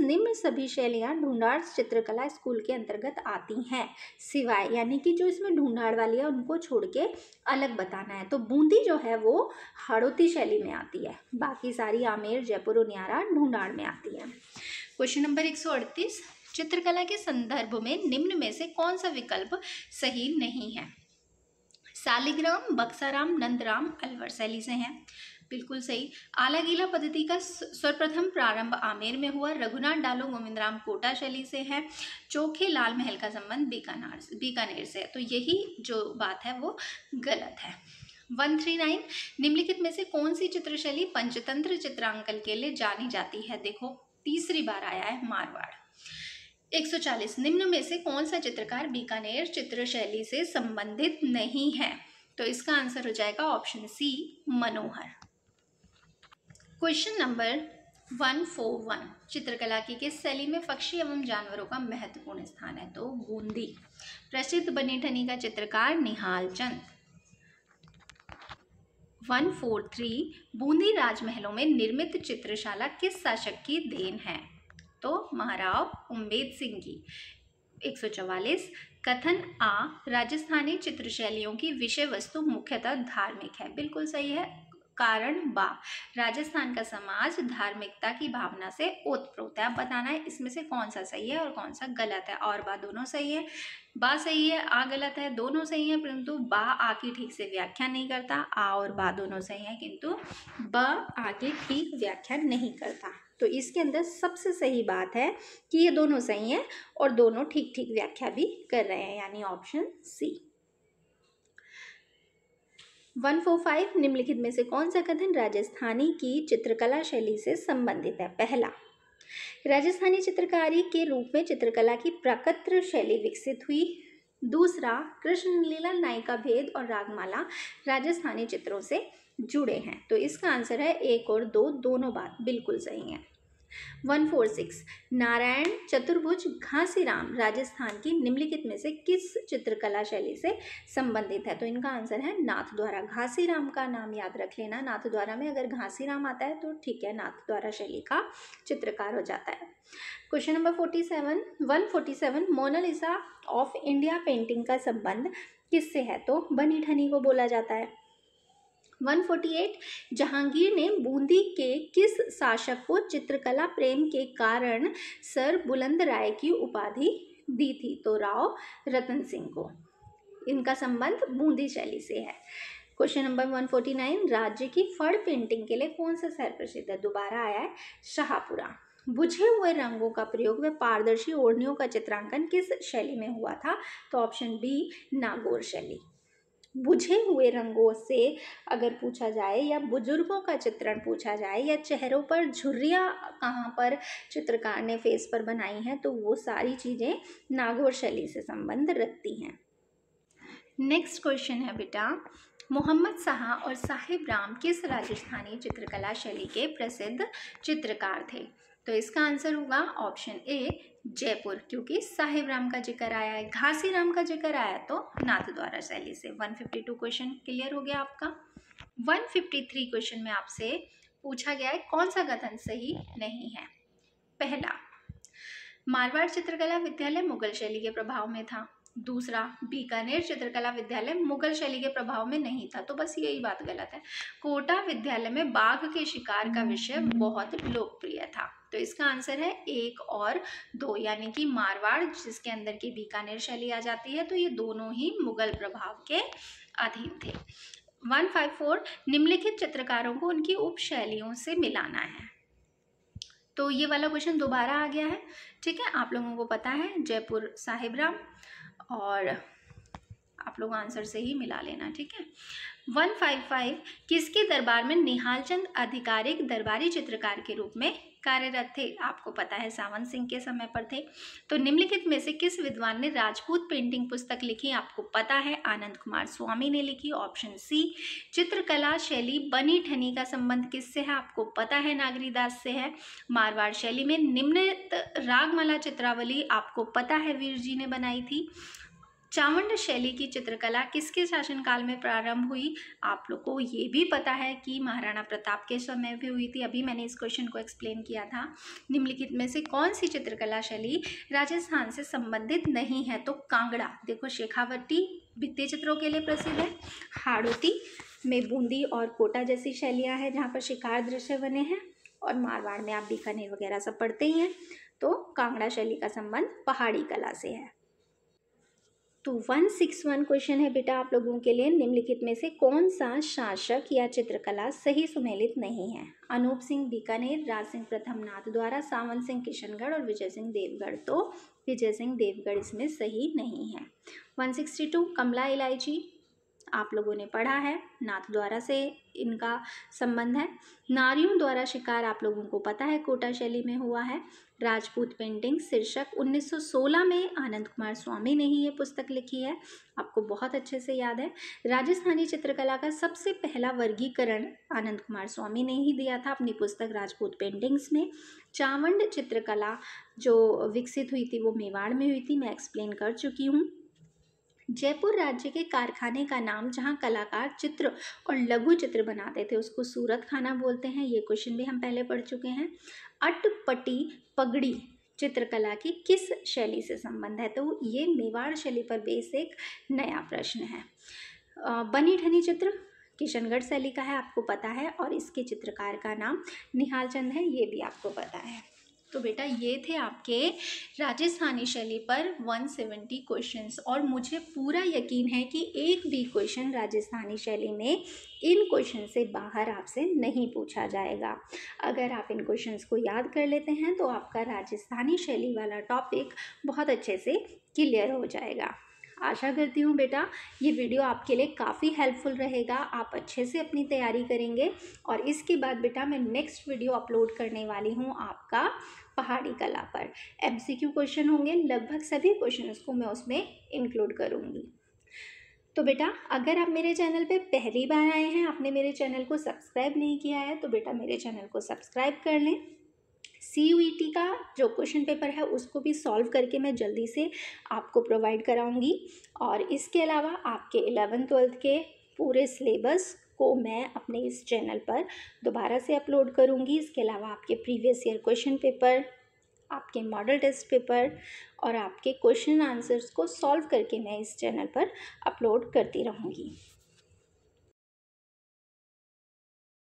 निम्न सभी शैलियाँ ढूंढाड़ चित्रकला स्कूल के अंतर्गत आती हैं सिवाय यानी कि जो इसमें ढूंढाड़ वाली है उनको छोड़ के अलग बताना है तो बूंदी जो है वो हाड़ोती शैली में आती है बाकी सारी आमेर जयपुर उनियारा ढूंढाड़ में आती है क्वेश्चन नंबर एक सौ अड़तीस चित्रकला के संदर्भ में निम्न में से कौन सा विकल्प सही नहीं है सालिग्राम बक्साराम नंदराम अलवर शैली से हैं बिल्कुल सही आला गीला पद्धति का सर्वप्रथम प्रारंभ आमेर में हुआ रघुनाथ डालो गोविंदराम कोटा शैली से है चोखे लाल महल का संबंध बीकानार बीकानेर से है तो यही जो बात है वो गलत है वन थ्री नाइन निम्नलिखित में से कौन सी चित्रशैली पंचतंत्र चित्रांकन के लिए जानी जाती है देखो तीसरी बार आया है मारवाड़ 140 निम्न में से कौन सा चित्रकार बीकानेर चित्रशैली से संबंधित नहीं है तो इसका आंसर हो जाएगा option C Manohar question number one four one चित्रकला की किस शैली में पक्षी एवं जानवरों का महत्वपूर्ण स्थान है तो बूंदी प्रसिद्ध बने ठनी का चित्रकार Nihal Chand one four three Bundi राजमहलों में निर्मित चित्रशाला किस शासक की देन है तो महाराव उम्बेद सिंह की एक सौ चवालीस कथन आ राजस्थानी चित्रशैलियों की विषय वस्तु मुख्यतः धार्मिक है बिल्कुल सही है कारण बा राजस्थान का समाज धार्मिकता की भावना से ओतप्रोत है आप बताना है इसमें से कौन सा सही है और कौन सा गलत है और बा दोनों सही है बा सही है आ गलत है दोनों सही है परंतु बा आ की ठीक से व्याख्या नहीं करता आ और बा दोनों सही है किंतु ब आ की ठीक व्याख्या नहीं करता तो इसके अंदर सबसे सही बात है कि ये दोनों सही है और दोनों ठीक ठीक व्याख्या भी कर रहे हैं यानी option C one four five निम्नलिखित में से कौन सा कथन राजस्थानी की चित्रकला शैली से संबंधित है पहला राजस्थानी चित्रकारी के रूप में चित्रकला की प्राकत्र शैली विकसित हुई दूसरा कृष्णलीला नायिका भेद और रागमाला राजस्थानी चित्रों से जुड़े हैं तो इसका आंसर है एक और दो दोनों बात बिल्कुल सही है वन फोर सिक्स नारायण चतुर्भुज घासीराम राजस्थान की निम्नलिखित में से किस चित्रकला शैली से संबंधित है तो इनका आंसर है नाथ द्वारा घासीराम का नाम याद रख लेना नाथ द्वारा में अगर घासीराम आता है तो ठीक है नाथ द्वारा शैली का चित्रकार हो जाता है question number forty seven one forty seven Mona Lisa of India painting का संबंध किससे है तो बनी ठनी को बोला जाता है 148 जहांगीर ने बूंदी के किस शासक को चित्रकला प्रेम के कारण सर बुलंद राय की उपाधि दी थी तो राव रतन सिंह को इनका संबंध बूंदी शैली से है क्वेश्चन नंबर 149 राज्य की फड़ पेंटिंग के लिए कौन सा शहर प्रसिद्ध है दोबारा आया है शाहपुरा बुझे हुए रंगों का प्रयोग व पारदर्शी ओढ़नियों का चित्रांकन किस शैली में हुआ था तो ऑप्शन बी नागौर शैली बुझे हुए रंगों से अगर पूछा जाए या बुज़ुर्गों का चित्रण पूछा जाए या चेहरों पर झुर्रियाँ कहाँ पर चित्रकार ने फेस पर बनाई हैं तो वो सारी चीज़ें नागौर शैली से संबंध रखती हैं नेक्स्ट क्वेश्चन है बेटा मोहम्मद शाह और साहिब राम किस राजस्थानी चित्रकला शैली के प्रसिद्ध चित्रकार थे तो इसका आंसर होगा ऑप्शन ए जयपुर क्योंकि साहिब राम का जिक्र आया है घासी राम का जिक्र आया तो नाथ द्वारा शैली से 152 क्वेश्चन क्लियर हो गया आपका 153 क्वेश्चन में आपसे पूछा गया है कौन सा कथन सही नहीं है पहला मारवाड़ चित्रकला विद्यालय मुगल शैली के प्रभाव में था दूसरा बीकानेर चित्रकला विद्यालय मुगल शैली के प्रभाव में नहीं था तो बस यही बात गलत है कोटा विद्यालय में बाघ के शिकार का विषय बहुत लोकप्रिय था तो इसका आंसर है एक और दो यानी कि मारवाड़ जिसके अंदर की बीकानेर शैली आ जाती है तो ये दोनों ही मुगल प्रभाव के अधीन थे 154 निम्नलिखित चित्रकारों को उनकी उप शैलियों से मिलाना है तो ये वाला क्वेश्चन दोबारा आ गया है ठीक है आप लोगों को पता है जयपुर राम और आप लोग आंसर से ही मिला लेना ठीक है 155 किसके दरबार में निहाल चंद आधिकारिक दरबारी चित्रकार के रूप में कार्यरत थे आपको पता है सावन सिंह के समय पर थे तो निम्नलिखित में से किस विद्वान ने राजपूत पेंटिंग पुस्तक लिखी आपको पता है आनंद कुमार स्वामी ने लिखी ऑप्शन सी चित्रकला शैली बनी ठनी का संबंध किससे है आपको पता है नागरीदास से है मारवाड़ शैली में निम्नित रागमला चित्रावली आपको पता है वीर जी ने बनाई थी चामुंड शैली की चित्रकला किसके शासनकाल में प्रारंभ हुई आप लोग को ये भी पता है कि महाराणा प्रताप के समय भी हुई थी अभी मैंने इस क्वेश्चन को एक्सप्लेन किया था निम्नलिखित में से कौन सी चित्रकला शैली राजस्थान से संबंधित नहीं है तो कांगड़ा देखो शेखावटी भित्ति चित्रों के लिए प्रसिद्ध है हाड़ोती में बूंदी और कोटा जैसी शैलियाँ हैं जहाँ पर शिकार दृश्य बने हैं और मारवाड़ में आप बीकानेर वगैरह सब पढ़ते ही हैं तो कांगड़ा शैली का संबंध पहाड़ी कला से है तो 161 क्वेश्चन है बेटा आप लोगों के लिए निम्नलिखित में से कौन सा शासक या चित्रकला सही सुमेलित नहीं है अनूप सिंह बीकानेर राज सिंह प्रथम नाथ द्वारा सावन सिंह किशनगढ़ और विजय सिंह देवगढ़ तो विजय सिंह देवगढ़ इसमें सही नहीं है 162 कमला इलायची आप लोगों ने पढ़ा है नाथ द्वारा से इनका संबंध है नारियों द्वारा शिकार आप लोगों को पता है कोटा शैली में हुआ है राजपूत पेंटिंग शीर्षक 1916 में आनंद कुमार स्वामी ने ही ये पुस्तक लिखी है आपको बहुत अच्छे से याद है राजस्थानी चित्रकला का सबसे पहला वर्गीकरण आनंद कुमार स्वामी ने ही दिया था अपनी पुस्तक राजपूत पेंटिंग्स में चावंड चित्रकला जो विकसित हुई थी वो मेवाड़ में हुई थी मैं एक्सप्लेन कर चुकी हूँ जयपुर राज्य के कारखाने का नाम जहाँ कलाकार चित्र और लघु चित्र बनाते थे उसको सूरत खाना बोलते हैं ये क्वेश्चन भी हम पहले पढ़ चुके हैं अटपटी पगड़ी चित्रकला की किस शैली से संबंध है तो ये मेवाड़ शैली पर बेस एक नया प्रश्न है बनी ठनी चित्र किशनगढ़ शैली का है आपको पता है और इसके चित्रकार का नाम निहाल चंद है ये भी आपको पता है तो बेटा ये थे आपके राजस्थानी शैली पर 170 क्वेश्चन और मुझे पूरा यकीन है कि एक भी क्वेश्चन राजस्थानी शैली में इन क्वेश्चन से बाहर आपसे नहीं पूछा जाएगा अगर आप इन क्वेश्चंस को याद कर लेते हैं तो आपका राजस्थानी शैली वाला टॉपिक बहुत अच्छे से क्लियर हो जाएगा आशा करती हूँ बेटा ये वीडियो आपके लिए काफ़ी हेल्पफुल रहेगा आप अच्छे से अपनी तैयारी करेंगे और इसके बाद बेटा मैं नेक्स्ट वीडियो अपलोड करने वाली हूँ आपका पहाड़ी कला पर क्यू क्वेश्चन होंगे लगभग सभी क्वेश्चन को मैं उसमें इंक्लूड करूँगी तो बेटा अगर आप मेरे चैनल पे पहली बार आए हैं आपने मेरे चैनल को सब्सक्राइब नहीं किया है तो बेटा मेरे चैनल को सब्सक्राइब कर लें सी e का जो क्वेश्चन पेपर है उसको भी सॉल्व करके मैं जल्दी से आपको प्रोवाइड कराऊंगी और इसके अलावा आपके एलेवन ट्वेल्थ के पूरे सिलेबस को मैं अपने इस चैनल पर दोबारा से अपलोड करूंगी इसके अलावा आपके प्रीवियस ईयर क्वेश्चन पेपर आपके मॉडल टेस्ट पेपर और आपके क्वेश्चन आंसर्स को सॉल्व करके मैं इस चैनल पर अपलोड करती रहूँगी